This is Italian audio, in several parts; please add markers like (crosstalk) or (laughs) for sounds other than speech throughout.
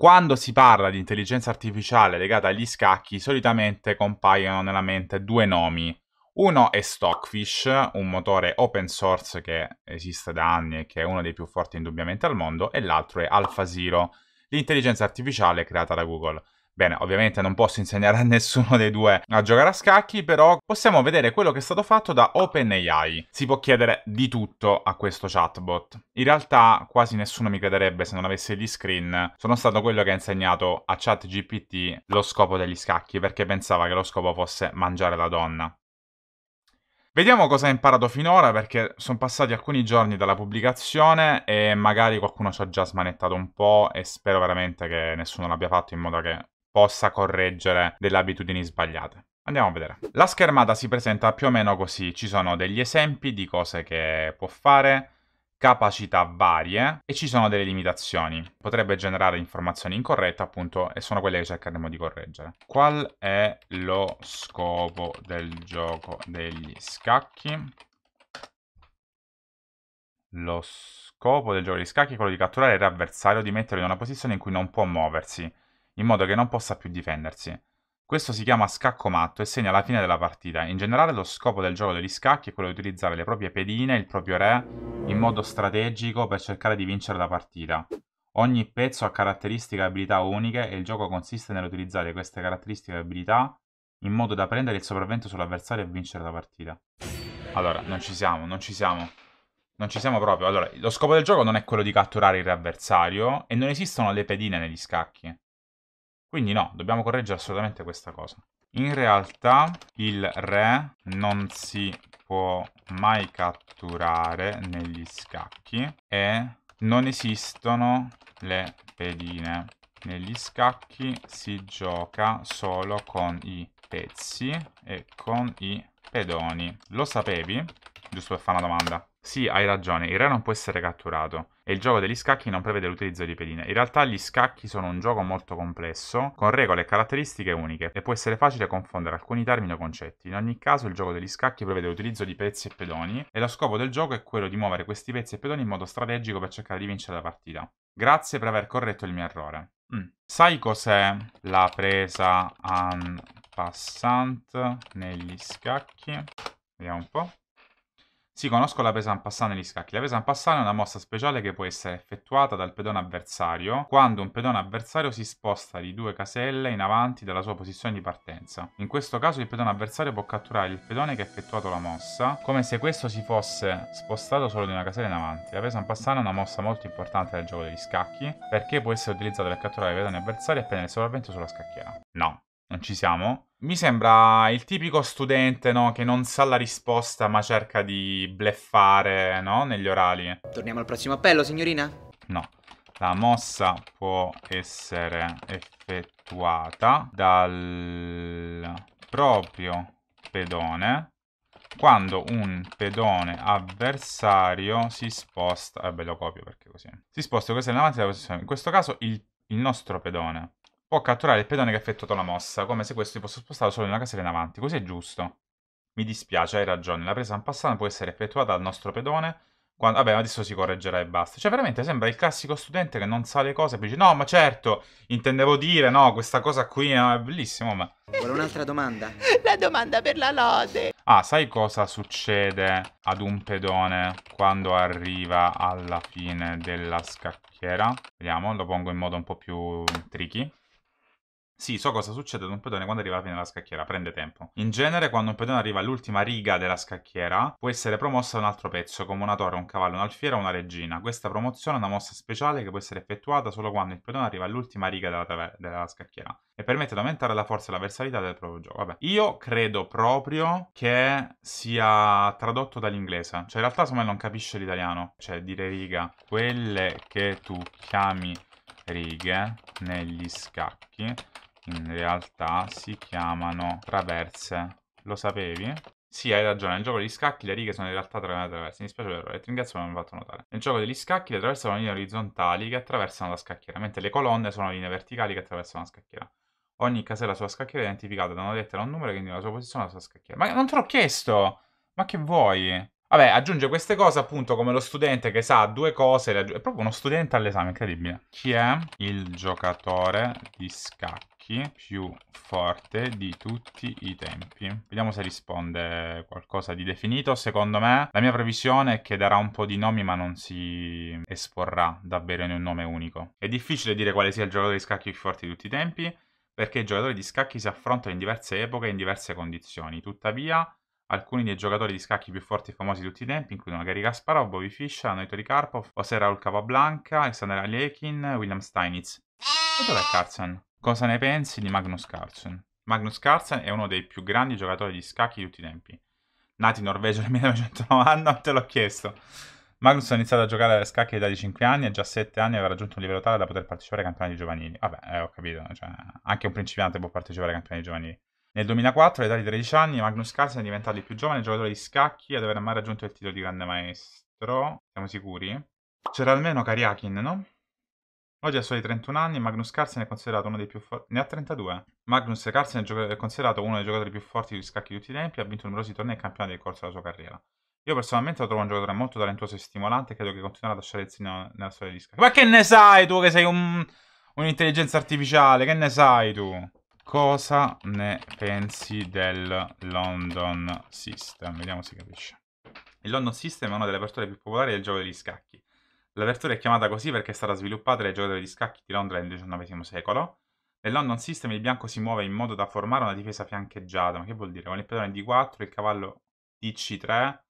Quando si parla di intelligenza artificiale legata agli scacchi, solitamente compaiono nella mente due nomi. Uno è Stockfish, un motore open source che esiste da anni e che è uno dei più forti indubbiamente al mondo, e l'altro è AlphaZero, l'intelligenza artificiale creata da Google. Bene, ovviamente non posso insegnare a nessuno dei due a giocare a scacchi, però possiamo vedere quello che è stato fatto da OpenAI. Si può chiedere di tutto a questo chatbot. In realtà quasi nessuno mi crederebbe se non avessi gli screen. Sono stato quello che ha insegnato a ChatGPT lo scopo degli scacchi, perché pensava che lo scopo fosse mangiare la donna. Vediamo cosa ha imparato finora perché sono passati alcuni giorni dalla pubblicazione e magari qualcuno ci ha già smanettato un po' e spero veramente che nessuno l'abbia fatto in modo che possa correggere delle abitudini sbagliate. Andiamo a vedere. La schermata si presenta più o meno così, ci sono degli esempi di cose che può fare, capacità varie e ci sono delle limitazioni. Potrebbe generare informazioni incorrette appunto e sono quelle che cercheremo di correggere. Qual è lo scopo del gioco degli scacchi? Lo scopo del gioco degli scacchi è quello di catturare l'avversario, di metterlo in una posizione in cui non può muoversi in modo che non possa più difendersi. Questo si chiama scacco matto e segna la fine della partita. In generale lo scopo del gioco degli scacchi è quello di utilizzare le proprie pedine, il proprio re, in modo strategico per cercare di vincere la partita. Ogni pezzo ha caratteristiche e abilità uniche e il gioco consiste nell'utilizzare queste caratteristiche e abilità in modo da prendere il sopravvento sull'avversario e vincere la partita. Allora, non ci siamo, non ci siamo. Non ci siamo proprio. Allora, lo scopo del gioco non è quello di catturare il re avversario e non esistono le pedine negli scacchi. Quindi no, dobbiamo correggere assolutamente questa cosa. In realtà il re non si può mai catturare negli scacchi e non esistono le pedine. Negli scacchi si gioca solo con i pezzi e con i pedoni. Lo sapevi? Giusto per fare una domanda. Sì, hai ragione, il re non può essere catturato e il gioco degli scacchi non prevede l'utilizzo di pedine. In realtà gli scacchi sono un gioco molto complesso, con regole e caratteristiche uniche, e può essere facile confondere alcuni termini o concetti. In ogni caso il gioco degli scacchi prevede l'utilizzo di pezzi e pedoni, e lo scopo del gioco è quello di muovere questi pezzi e pedoni in modo strategico per cercare di vincere la partita. Grazie per aver corretto il mio errore. Mm. Sai cos'è la presa an passant negli scacchi? Vediamo un po'. Sì, conosco la presa en passant negli scacchi. La pesa en passant è una mossa speciale che può essere effettuata dal pedone avversario quando un pedone avversario si sposta di due caselle in avanti dalla sua posizione di partenza. In questo caso il pedone avversario può catturare il pedone che ha effettuato la mossa, come se questo si fosse spostato solo di una casella in avanti. La pesa en passant è una mossa molto importante nel gioco degli scacchi, perché può essere utilizzata per catturare i pedoni avversari appena il sopravvento sulla scacchiera. No, non ci siamo? Mi sembra il tipico studente, no? Che non sa la risposta ma cerca di bleffare, no? Negli orali. Torniamo al prossimo appello, signorina? No. La mossa può essere effettuata dal proprio pedone quando un pedone avversario si sposta... Eh lo copio perché così. Si sposta questo in avanti In questo caso il, il nostro pedone. Può catturare il pedone che ha effettuato la mossa, come se questo si fosse spostato solo in una casella in avanti. Così è giusto. Mi dispiace, hai ragione. La presa in passata può essere effettuata dal nostro pedone. Quando... Vabbè, adesso si correggerà e basta. Cioè, veramente sembra il classico studente che non sa le cose e dice: No, ma certo, intendevo dire, no, questa cosa qui è bellissima. Ma. Vuole un'altra domanda? (laughs) la domanda per la lode. Ah, sai cosa succede ad un pedone quando arriva alla fine della scacchiera? Vediamo, lo pongo in modo un po' più tricky. Sì, so cosa succede ad un pedone quando arriva alla fine della scacchiera, prende tempo. In genere, quando un pedone arriva all'ultima riga della scacchiera, può essere promosso da un altro pezzo, come una torre, un cavallo, un'alfiera o una regina. Questa promozione è una mossa speciale che può essere effettuata solo quando il pedone arriva all'ultima riga della, traver- della scacchiera e permette di aumentare la forza e la versatilità del proprio gioco. Vabbè. Io credo proprio che sia tradotto dall'inglese. Cioè, in realtà, secondo me non capisce l'italiano. Cioè, dire riga, quelle che tu chiami righe negli scacchi in realtà si chiamano traverse. Lo sapevi? Sì, hai ragione. Nel gioco degli scacchi le righe sono in realtà traverse. Mi spiace per l'errore, ti ringrazio per avermi fatto notare. Nel gioco degli scacchi le traverse sono linee orizzontali che attraversano la scacchiera, mentre le colonne sono linee verticali che attraversano la scacchiera. Ogni casella sulla scacchiera è identificata da una lettera o un numero che indica la sua posizione sulla scacchiera. Ma non te l'ho chiesto! Ma che vuoi? Vabbè, aggiunge queste cose appunto come lo studente che sa due cose. È proprio uno studente all'esame, incredibile. Chi è il giocatore di scacchi più forte di tutti i tempi? Vediamo se risponde qualcosa di definito. Secondo me, la mia previsione è che darà un po' di nomi, ma non si esporrà davvero in un nome unico. È difficile dire quale sia il giocatore di scacchi più forte di tutti i tempi, perché i giocatori di scacchi si affrontano in diverse epoche e in diverse condizioni. Tuttavia alcuni dei giocatori di scacchi più forti e famosi di tutti i tempi, includono Gary Kasparov, Bobby Fischer, Noitori Karpov, Oseral Cavablanca, Alexander Alekin, William Steinitz. E dov'è Carlsen? Cosa ne pensi di Magnus Carlsen? Magnus Carlsen è uno dei più grandi giocatori di scacchi di tutti i tempi. Nato in Norvegia nel 1990, te l'ho chiesto. Magnus ha iniziato a giocare alle scacchi all'età di 5 anni e già a 7 anni aveva raggiunto un livello tale da poter partecipare ai campionati giovanili. Vabbè, eh, ho capito, cioè, anche un principiante può partecipare ai campionati giovanili. Nel 2004, all'età di 13 anni, Magnus Carlsen è diventato il più giovane giocatore di scacchi ad aver mai raggiunto il titolo di grande maestro. Siamo sicuri? C'era almeno Kariakin, no? Oggi ha soli 31 anni e Magnus Carlsen è considerato uno dei più forti... Ne ha 32. Magnus Carlsen è, è considerato uno dei giocatori più forti di scacchi di tutti i tempi e ha vinto numerosi tornei e campionati nel corso della sua carriera. Io personalmente lo trovo un giocatore molto talentuoso e stimolante e credo che continuerà a lasciare il segno nella storia di scacchi. Ma che ne sai tu che sei un... un'intelligenza artificiale? Che ne sai tu? cosa ne pensi del London System? Vediamo se capisce. Il London System è una delle aperture più popolari del gioco degli scacchi. L'apertura è chiamata così perché è stata sviluppata dai giocatori di scacchi di Londra nel XIX secolo. Nel London System il bianco si muove in modo da formare una difesa fiancheggiata. Ma che vuol dire? Con il pedone d 4 il cavallo di 3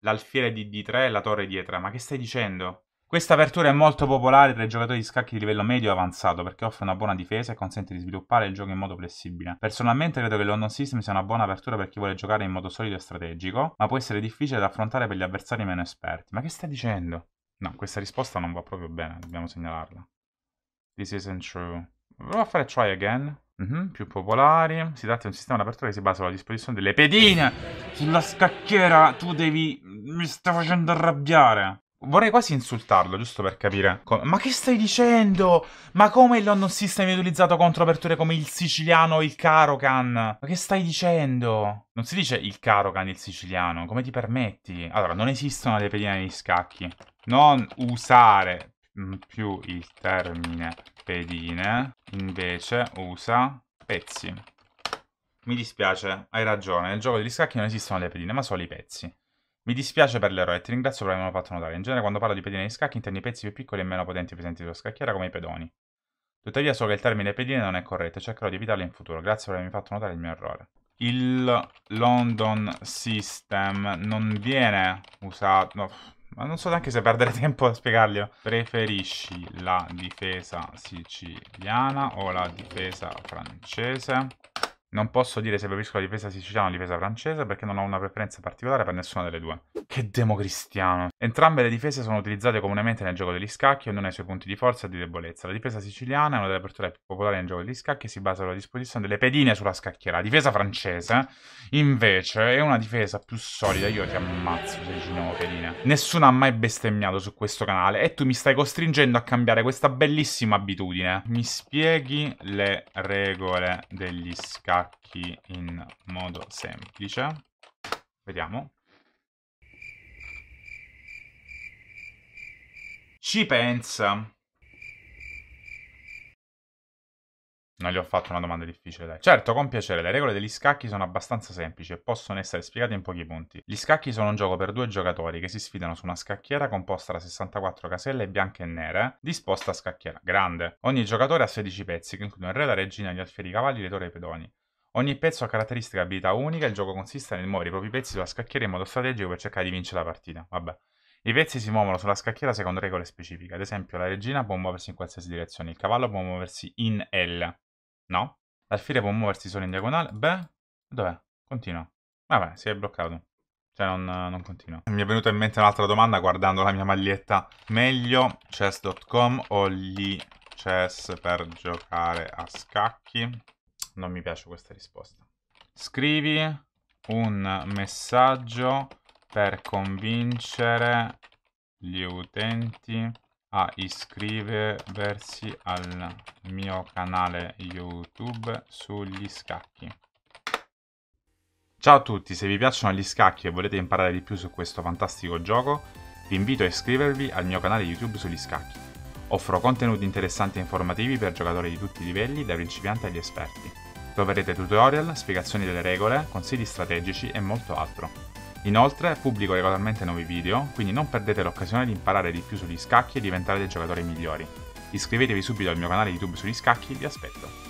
l'alfiere di D3 e la torre di E3. Ma che stai dicendo? Questa apertura è molto popolare tra i giocatori di scacchi di livello medio e avanzato perché offre una buona difesa e consente di sviluppare il gioco in modo flessibile. Personalmente credo che London System sia una buona apertura per chi vuole giocare in modo solido e strategico, ma può essere difficile da affrontare per gli avversari meno esperti. Ma che stai dicendo? No, questa risposta non va proprio bene, dobbiamo segnalarla. This isn't true. Provo a fare try again. Mm -hmm, più popolari. Si tratta di un sistema di apertura che si basa sulla disposizione delle pedine sulla scacchiera. Tu devi. Mi sta facendo arrabbiare. Vorrei quasi insultarlo, giusto per capire. Ma che stai dicendo? Ma come il non system viene utilizzato contro aperture come il siciliano o il Karokan? Ma che stai dicendo? Non si dice il Karokan, il siciliano. Come ti permetti? Allora, non esistono le pedine negli scacchi. Non usare mm, più il termine pedine. Invece usa pezzi. Mi dispiace, hai ragione. Nel gioco degli scacchi non esistono le pedine, ma solo i pezzi. Mi dispiace per l'eroe, ti ringrazio per avermi fatto notare. In genere quando parlo di pedine di scacchi intendo i pezzi più piccoli e meno potenti presenti sulla scacchiera come i pedoni. Tuttavia so che il termine pedine non è corretto e cercherò di evitarlo in futuro. Grazie per avermi fatto notare il mio errore. Il London System non viene usato... No, ma non so neanche se perdere (laughs) tempo a spiegarglielo. Preferisci la difesa siciliana o la difesa francese? Non posso dire se preferisco la difesa siciliana o la difesa francese perché non ho una preferenza particolare per nessuna delle due. Che democristiano. Entrambe le difese sono utilizzate comunemente nel gioco degli scacchi, ognuna ha i suoi punti di forza e di debolezza. La difesa siciliana è una delle aperture più popolari nel gioco degli scacchi e si basa sulla disposizione delle pedine sulla scacchiera. La difesa francese, invece, è una difesa più solida. Io ti ammazzo se ci sono pedine. Nessuno ha mai bestemmiato su questo canale e tu mi stai costringendo a cambiare questa bellissima abitudine. Mi spieghi le regole degli scacchi attacchi in modo semplice. Vediamo. Ci pensa. Non gli ho fatto una domanda difficile, dai. Certo, con piacere, le regole degli scacchi sono abbastanza semplici e possono essere spiegate in pochi punti. Gli scacchi sono un gioco per due giocatori che si sfidano su una scacchiera composta da 64 caselle bianche e nere, disposta a scacchiera grande. Ogni giocatore ha 16 pezzi, che includono il re, la regina, gli alfieri, i cavalli, le torre e i pedoni. Ogni pezzo ha caratteristiche e abilità unica, il gioco consiste nel muovere i propri pezzi sulla scacchiera in modo strategico per cercare di vincere la partita. Vabbè. I pezzi si muovono sulla scacchiera secondo regole specifiche, ad esempio la regina può muoversi in qualsiasi direzione, il cavallo può muoversi in L, no? L'alfiere può muoversi solo in diagonale, beh, dov'è? Continua. Vabbè, si è bloccato. Cioè, non, non continua. Mi è venuta in mente un'altra domanda guardando la mia maglietta. Meglio chess.com o gli chess per giocare a scacchi? non mi piace questa risposta. Scrivi un messaggio per convincere gli utenti a iscriversi al mio canale YouTube sugli scacchi. Ciao a tutti, se vi piacciono gli scacchi e volete imparare di più su questo fantastico gioco, vi invito a iscrivervi al mio canale YouTube sugli scacchi. Offro contenuti interessanti e informativi per giocatori di tutti i livelli, dai principianti agli esperti troverete tutorial, spiegazioni delle regole, consigli strategici e molto altro. Inoltre pubblico regolarmente nuovi video, quindi non perdete l'occasione di imparare di più sugli scacchi e diventare dei giocatori migliori. Iscrivetevi subito al mio canale YouTube sugli scacchi, vi aspetto.